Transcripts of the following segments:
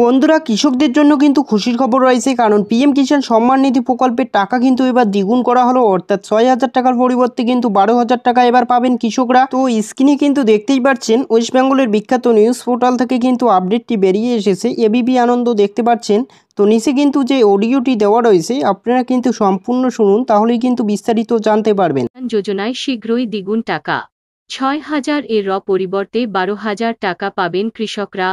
বন্ধুরা কৃষকদের জন্য কিন্তু খুশির খবর রয়েছে কারণ পিএম কিষাণ সম্মান নিধি প্রকল্পের টাকা কিন্তু এবার দ্বিগুণ করা হলো অর্থাৎ ছয় হাজার টাকার পরিবর্তে কিন্তু বারো হাজার টাকা এবার পাবেন কৃষকরা তো স্ক্রিনে কিন্তু দেখতেই পাচ্ছেন ওয়েস্ট বেঙ্গলের বিখ্যাত নিউজ পোর্টাল থেকে কিন্তু আপডেটটি বেরিয়ে এসেছে এবিপি আনন্দ দেখতে পাচ্ছেন তো নিচে কিন্তু যে অডিওটি দেওয়া রয়েছে আপনারা কিন্তু সম্পূর্ণ শুনুন তাহলেই কিন্তু বিস্তারিত জানতে পারবেন যোজনায় শীঘ্রই দ্বিগুণ টাকা ছয় হাজার এর পরিবর্তে বারো হাজার টাকা পাবেন কৃষকরা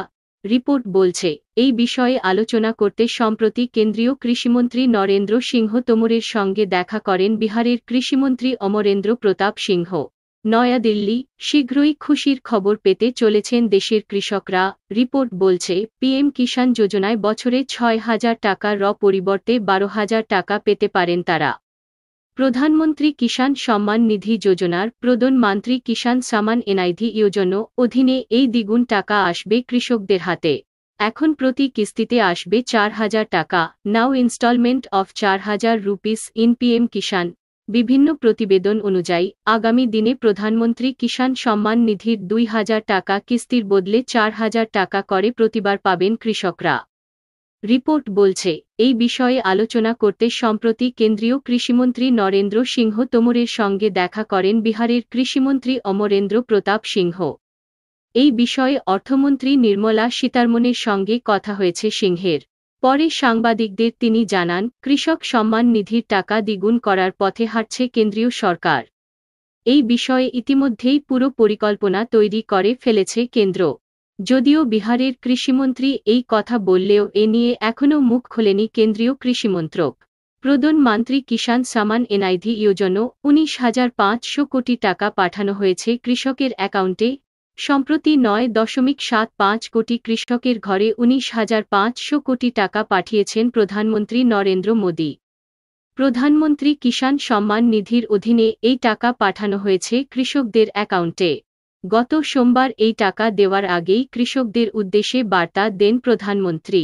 রিপোর্ট বলছে এই বিষয়ে আলোচনা করতে সম্প্রতি কেন্দ্রীয় কৃষিমন্ত্রী নরেন্দ্র সিংহ তোমরের সঙ্গে দেখা করেন বিহারের কৃষিমন্ত্রী অমরেন্দ্র প্রতাপ সিংহ নয়াদিল্লি শীঘ্রই খুশির খবর পেতে চলেছেন দেশের কৃষকরা রিপোর্ট বলছে পিএম কিষাণ যোজনায় বছরে ছয় হাজার টাকা র পরিবর্তে বারো হাজার টাকা পেতে পারেন তারা প্রধানমন্ত্রী কিষাণ সম্মান নিধি যোজনার প্রধানমন্ত্রী কিষাণ সামান এনআইধি যোজনা অধীনে এই দ্বিগুণ টাকা আসবে কৃষকদের হাতে এখন প্রতি কিস্তিতে আসবে চার হাজার টাকা নাও ইনস্টলমেন্ট অফ চার হাজার রুপিস ইন পিএম কিষাণ বিভিন্ন প্রতিবেদন অনুযায়ী আগামী দিনে প্রধানমন্ত্রী কিষাণ সম্মান নিধির দুই হাজার টাকা কিস্তির বদলে চার হাজার টাকা করে প্রতিবার পাবেন কৃষকরা রিপোর্ট বলছে এই বিষয়ে আলোচনা করতে সম্প্রতি কেন্দ্রীয় কৃষিমন্ত্রী নরেন্দ্র সিংহ তোমরের সঙ্গে দেখা করেন বিহারের কৃষিমন্ত্রী অমরেন্দ্র প্রতাপ সিংহ এই বিষয়ে অর্থমন্ত্রী নির্মলা সীতারমনের সঙ্গে কথা হয়েছে সিংহের পরে সাংবাদিকদের তিনি জানান কৃষক সম্মান নিধির টাকা দ্বিগুণ করার পথে হাঁটছে কেন্দ্রীয় সরকার এই বিষয়ে ইতিমধ্যেই পুরো পরিকল্পনা তৈরি করে ফেলেছে কেন্দ্র যদিও বিহারের কৃষিমন্ত্রী এই কথা বললেও এ নিয়ে এখনও মুখ খোলেনি কেন্দ্রীয় কৃষিমন্ত্রক প্রধানমন্ত্রী কিষাণ সামান এনআইধি ইয়োজন উনিশ হাজার পাঁচশো কোটি টাকা পাঠানো হয়েছে কৃষকের অ্যাকাউন্টে সম্প্রতি নয় দশমিক সাত পাঁচ কোটি কৃষকের ঘরে উনিশ হাজার পাঁচশো কোটি টাকা পাঠিয়েছেন প্রধানমন্ত্রী নরেন্দ্র মোদী প্রধানমন্ত্রী কিষাণ সম্মান নিধির অধীনে এই টাকা পাঠানো হয়েছে কৃষকদের অ্যাকাউন্টে গত সোমবার এই টাকা দেওয়ার আগেই কৃষকদের উদ্দেশ্যে বার্তা দেন প্রধানমন্ত্রী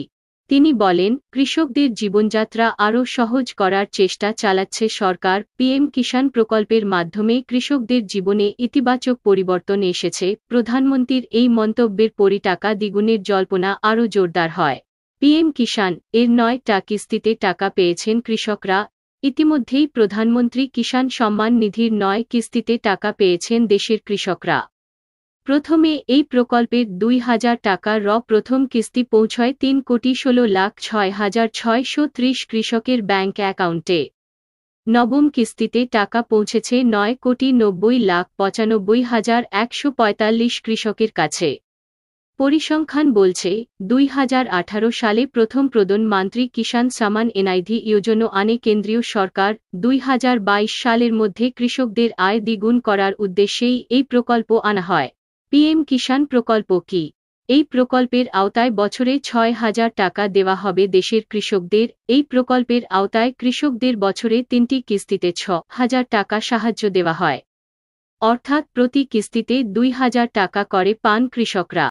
তিনি বলেন কৃষকদের জীবনযাত্রা আরও সহজ করার চেষ্টা চালাচ্ছে সরকার পিএম কিষাণ প্রকল্পের মাধ্যমে কৃষকদের জীবনে ইতিবাচক পরিবর্তন এসেছে প্রধানমন্ত্রীর এই মন্তব্যের পরি টাকা দ্বিগুণের জল্পনা আরও জোরদার হয় পিএম কিষাণ এর নয়টা কিস্তিতে টাকা পেয়েছেন কৃষকরা ইতিমধ্যেই প্রধানমন্ত্রী কিষাণ সম্মান নিধির নয় কিস্তিতে টাকা পেয়েছেন দেশের কৃষকরা প্রথমে এই প্রকল্পের দুই হাজার টাকা র প্রথম কিস্তি পৌঁছয় তিন কোটি ষোলো লাখ ছয় হাজার ছয়শো ত্রিশ কৃষকের ব্যাংক অ্যাকাউন্টে নবম কিস্তিতে টাকা পৌঁছেছে নয় কোটি নব্বই লাখ পঁচানব্বই হাজার একশো পঁয়তাল্লিশ কৃষকের কাছে পরিসংখ্যান বলছে দুই হাজার আঠারো সালে প্রথম প্রদান মন্ত্রী কিষাণ সামান এনআইধি ইয়োজন আনে কেন্দ্রীয় সরকার দুই হাজার বাইশ সালের মধ্যে কৃষকদের আয় দ্বিগুণ করার উদ্দেশ্যেই এই প্রকল্প আনা হয় পিএম কিষাণ প্রকল্প কি এই প্রকল্পের আওতায় বছরে ছয় হাজার টাকা দেওয়া হবে দেশের কৃষকদের এই প্রকল্পের আওতায় কৃষকদের বছরে তিনটি কিস্তিতে ছ হাজার টাকা সাহায্য দেওয়া হয় অর্থাৎ প্রতি কিস্তিতে দুই হাজার টাকা করে পান কৃষকরা